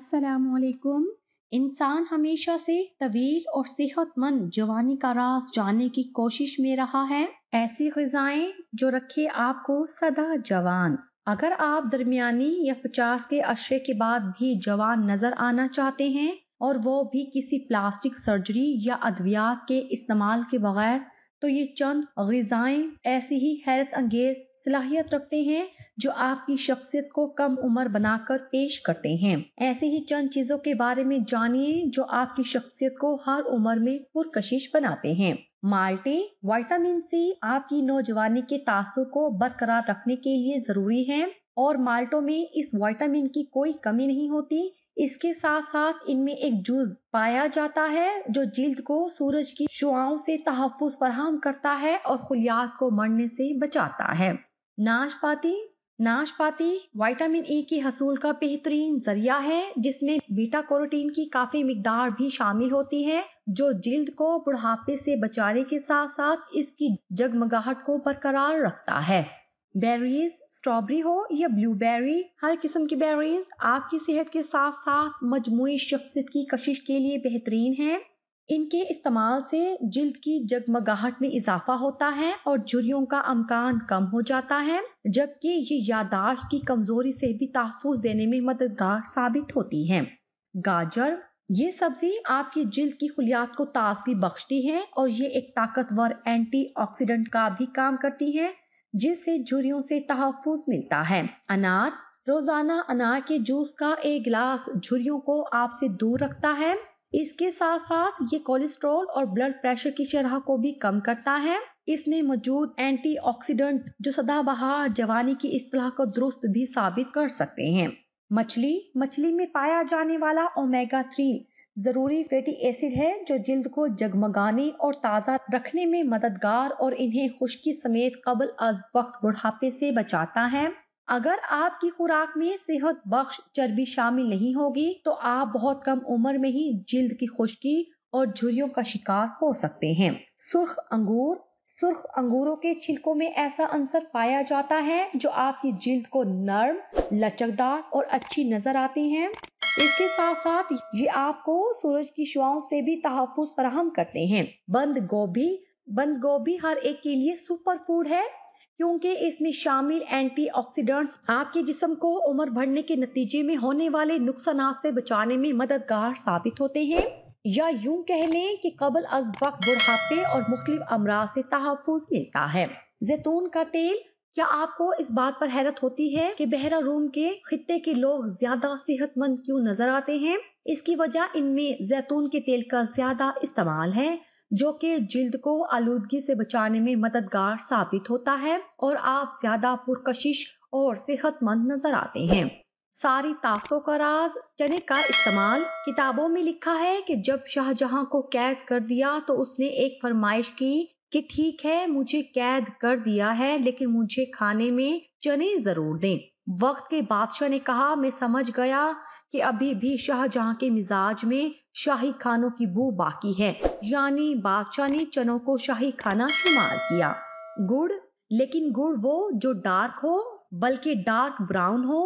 असलकुम इंसान हमेशा से तवील और सेहतमंद जवानी का राज जानने की कोशिश में रहा है ऐसी गजाएं जो रखे आपको सदा जवान अगर आप दरमियानी या पचास के अशरे के बाद भी जवान नजर आना चाहते हैं और वो भी किसी प्लास्टिक सर्जरी या अद्वियात के इस्तेमाल के बगैर तो ये चंद गजाएं ऐसी ही हैरत अंगेज सलाहियत रखते हैं जो आपकी शख्सियत को कम उम्र बनाकर पेश करते हैं ऐसे ही चंद चीजों के बारे में जानिए जो आपकी शख्सियत को हर उम्र में पुरकशिश बनाते हैं माल्टे वाइटामिन सी आपकी नौजवानी के तासुर को बरकरार रखने के लिए जरूरी है और माल्टों में इस वाइटामिन की कोई कमी नहीं होती इसके साथ साथ इनमें एक जूस पाया जाता है जो जिल्द को सूरज की शुआओं से तहफ़ फराहम करता है और खुलियात को मरने से बचाता है नाशपाती नाशपाती विटामिन ई e के हसूल का बेहतरीन जरिया है जिसमें बीटा कोरोटीन की काफी मिकदार भी शामिल होती है जो जिल्द को बुढ़ापे से बचाने के साथ साथ इसकी जगमगाहट को बरकरार रखता है बेरीज स्ट्रॉबेरी हो या ब्लूबेरी हर किस्म की बेरीज आपकी सेहत के साथ साथ मजमू शख्सियत की कशिश के लिए बेहतरीन है इनके इस्तेमाल से जिल्द की जगमगाहट में इजाफा होता है और झुरियों का अमकान कम हो जाता है जबकि ये यादाश्त की कमजोरी से भी तहफुज देने में मददगार साबित होती है गाजर ये सब्जी आपकी जिल्द की खुलियात को ताजगी बख्शती है और ये एक ताकतवर ऑक्सीडेंट का भी काम करती है जिससे झुरियों से तहफुज मिलता है अनार रोजाना अनार के जूस का एक गिलास झुरियों को आपसे दूर रखता है इसके साथ साथ ये कोलेस्ट्रॉल और ब्लड प्रेशर की शरह को भी कम करता है इसमें मौजूद एंटीऑक्सीडेंट जो सदाबहार जवानी की असलाह को दुरुस्त भी साबित कर सकते हैं मछली मछली में पाया जाने वाला ओमेगा थ्री जरूरी फैटी एसिड है जो जल्द को जगमगाने और ताज़ा रखने में मददगार और इन्हें खुश्की समेत कबल अज वक्त बुढ़ापे से बचाता है अगर आपकी खुराक में सेहत बख्श चर्बी शामिल नहीं होगी तो आप बहुत कम उम्र में ही जिल्द की खुश्की और झुरियों का शिकार हो सकते हैं सुर्ख अंगूर सुर्ख अंगूरों के छिलकों में ऐसा अंसर पाया जाता है जो आपकी जिल्द को नर्म लचकदार और अच्छी नजर आती है इसके साथ साथ ये आपको सूरज की शुआओं से भी तहफ़ फराहम करते हैं बंद गोभी बंद गोभी हर एक के लिए सुपर फूड है क्योंकि इसमें शामिल एंटीऑक्सीडेंट्स आपके जिस्म को उम्र बढ़ने के नतीजे में होने वाले नुकसान से बचाने में मददगार साबित होते हैं या यूं कह लें कि कबल अज वक्त बुढ़ापे और मुख्तलिफ अमराज से तहफुज मिलता है जैतून का तेल क्या आपको इस बात पर हैरत होती है कि बहरा रूम के खत्े के लोग ज्यादा सेहतमंद क्यों नजर आते हैं इसकी वजह इनमें जैतून के तेल का ज्यादा इस्तेमाल है जो कि जिल्द को आलूदगी से बचाने में मददगार साबित होता है और आप ज्यादा पुरकशिश और सेहतमंद नजर आते हैं सारी ताकतों का राज चने का इस्तेमाल किताबों में लिखा है कि जब शाहजहां को कैद कर दिया तो उसने एक फरमाइश की कि ठीक है मुझे कैद कर दिया है लेकिन मुझे खाने में चने जरूर दें वक्त के बादशाह ने कहा मैं समझ गया कि अभी भी शाहजहां के मिजाज में शाही खानों की बू बाकी है यानी बादशाह ने चनों को शाही खाना शुमार किया गुड़ लेकिन गुड़ वो जो डार्क हो बल्कि डार्क ब्राउन हो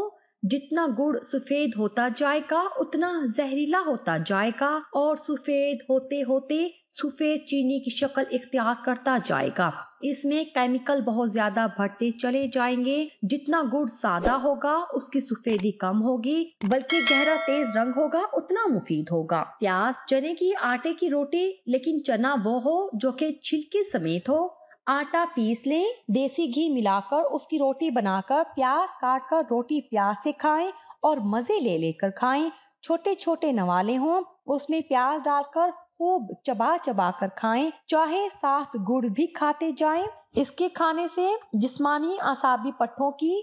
जितना गुड़ सफेद होता जाएगा उतना जहरीला होता जाएगा और सफेद होते होते सफेद चीनी की शक्ल इख्तियार करता जाएगा इसमें केमिकल बहुत ज्यादा भरते चले जाएंगे जितना गुड़ सादा होगा उसकी सफेदी कम होगी बल्कि गहरा तेज रंग होगा उतना मुफीद होगा प्याज चने की आटे की रोटी लेकिन चना वो हो जो कि छिलके समेत हो आटा पीस लें देसी घी मिलाकर उसकी रोटी बनाकर प्याज काट कर रोटी प्याज से खाएं और मजे ले लेकर खाएं छोटे छोटे नवाले हों उसमें प्याज डालकर खूब चबा चबा कर खाएं चाहे साथ गुड़ भी खाते जाएं इसके खाने से जिस्मानी आसाबी पट्टों की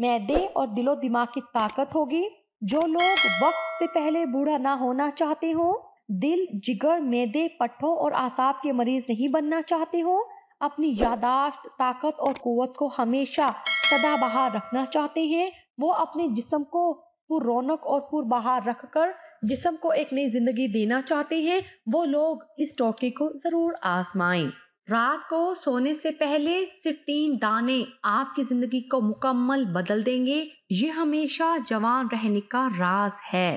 मैदे और दिलो दिमाग की ताकत होगी जो लोग वक्त से पहले बूढ़ा ना होना चाहते हो दिल जिगर मैदे पट्टों और आसाब के मरीज नहीं बनना चाहते हो अपनी यादाश्त ताकत और कुत को हमेशा सदाबहार रखना चाहते हैं वो अपने जिसम को पुर रौनक और पुर बहार रख कर जिसम को एक नई जिंदगी देना चाहते हैं वो लोग इस टोटके को जरूर आजमाएं रात को सोने से पहले सिर्फ तीन दाने आपकी जिंदगी को मुकम्मल बदल देंगे ये हमेशा जवान रहने का राज है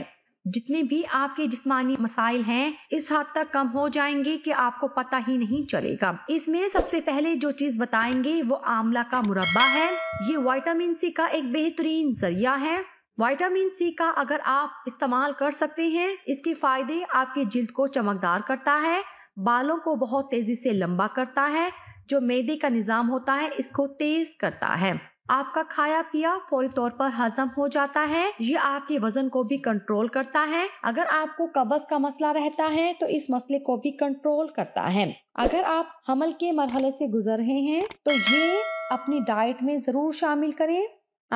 जितने भी आपके जिस्मानी मसाइल हैं इस हद तक कम हो जाएंगे कि आपको पता ही नहीं चलेगा इसमें सबसे पहले जो चीज बताएंगे वो आमला का मुरब्बा है ये वाइटामिन सी का एक बेहतरीन जरिया है वाइटामिन सी का अगर आप इस्तेमाल कर सकते हैं इसके फायदे आपकी जिल्द को चमकदार करता है बालों को बहुत तेजी से लंबा करता है जो मैदे का निज़ाम होता है इसको तेज करता है आपका खाया पिया फौरी तौर पर हजम हो जाता है ये आपके वजन को भी कंट्रोल करता है अगर आपको कब्ज का मसला रहता है तो इस मसले को भी कंट्रोल करता है अगर आप हमल के मरहले से गुजर रहे हैं तो ये अपनी डाइट में जरूर शामिल करें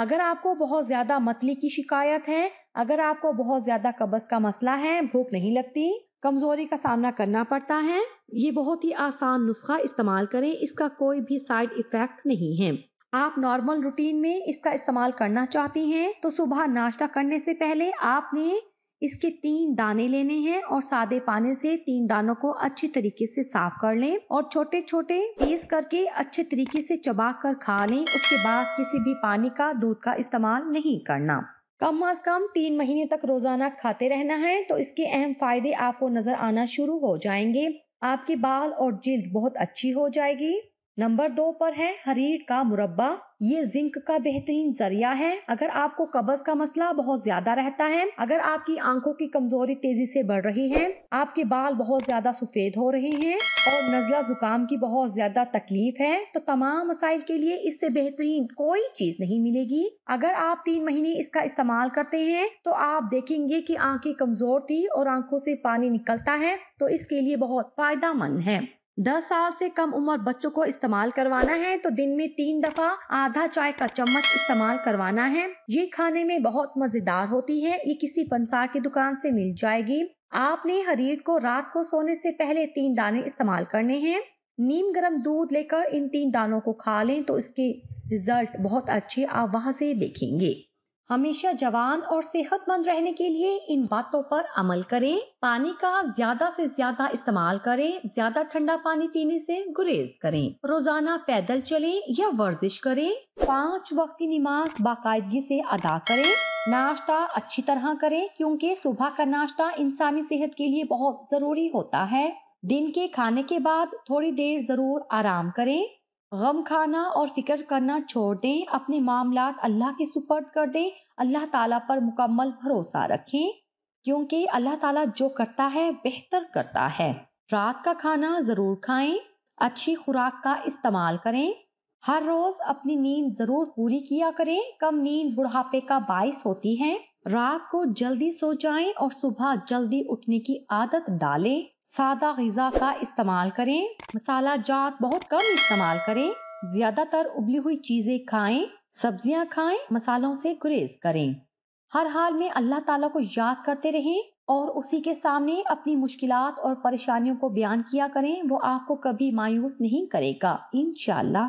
अगर आपको बहुत ज्यादा मतली की शिकायत है अगर आपको बहुत ज्यादा कब्ज का मसला है भूख नहीं लगती कमजोरी का सामना करना पड़ता है ये बहुत ही आसान नुस्खा इस्तेमाल करें इसका कोई भी साइड इफेक्ट नहीं है आप नॉर्मल रूटीन में इसका इस्तेमाल करना चाहती हैं तो सुबह नाश्ता करने से पहले आपने इसके तीन दाने लेने हैं और सादे पानी से तीन दानों को अच्छे तरीके से साफ कर लें और छोटे छोटे पीस करके अच्छे तरीके से चबा कर खा लें उसके बाद किसी भी पानी का दूध का इस्तेमाल नहीं करना कम अज कम तीन महीने तक रोजाना खाते रहना है तो इसके अहम फायदे आपको नजर आना शुरू हो जाएंगे आपके बाल और जिल्द बहुत अच्छी हो जाएगी नंबर दो पर है हरीड़ का मुरब्बा ये जिंक का बेहतरीन जरिया है अगर आपको कब्ज का मसला बहुत ज्यादा रहता है अगर आपकी आंखों की कमजोरी तेजी से बढ़ रही है आपके बाल बहुत ज्यादा सफेद हो रहे हैं और नजला जुकाम की बहुत ज्यादा तकलीफ है तो तमाम मसाइल के लिए इससे बेहतरीन कोई चीज नहीं मिलेगी अगर आप तीन महीने इसका इस्तेमाल करते हैं तो आप देखेंगे की आंखें कमजोर थी और आंखों से पानी निकलता है तो इसके लिए बहुत फायदा मंद है 10 साल से कम उम्र बच्चों को इस्तेमाल करवाना है तो दिन में तीन दफा आधा चाय का चम्मच इस्तेमाल करवाना है ये खाने में बहुत मजेदार होती है ये किसी पंसार की दुकान से मिल जाएगी आपने हरीर को रात को सोने से पहले तीन दाने इस्तेमाल करने हैं नीम गर्म दूध लेकर इन तीन दानों को खा लें तो इसके रिजल्ट बहुत अच्छे आप वहां से देखेंगे हमेशा जवान और सेहतमंद रहने के लिए इन बातों पर अमल करें पानी का ज्यादा से ज्यादा इस्तेमाल करें ज्यादा ठंडा पानी पीने से गुरेज करें रोजाना पैदल चलें या वर्जिश करें पांच वक्त की नमाज बाकायदगी से अदा करें नाश्ता अच्छी तरह करें क्योंकि सुबह का नाश्ता इंसानी सेहत के लिए बहुत जरूरी होता है दिन के खाने के बाद थोड़ी देर जरूर आराम करें गम खाना और फिक्र करना छोड़ दें अपने मामला अल्लाह के सुपर्द कर दें अल्लाह ताला पर मुकम्मल भरोसा रखें क्योंकि अल्लाह ताला जो करता है बेहतर करता है रात का खाना ज़रूर खाएं अच्छी खुराक का इस्तेमाल करें हर रोज़ अपनी नींद ज़रूर पूरी किया करें कम नींद बुढ़ापे का बायस होती है रात को जल्दी सो जाएं और सुबह जल्दी उठने की आदत डालें सादा गज़ा का इस्तेमाल करें मसाला जात बहुत कम इस्तेमाल करें ज़्यादातर उबली हुई चीज़ें खाएं सब्जियां खाएं मसालों से गुरेज करें हर हाल में अल्लाह ताला को याद करते रहें और उसी के सामने अपनी मुश्किलात और परेशानियों को बयान किया करें वो आपको कभी मायूस नहीं करेगा इन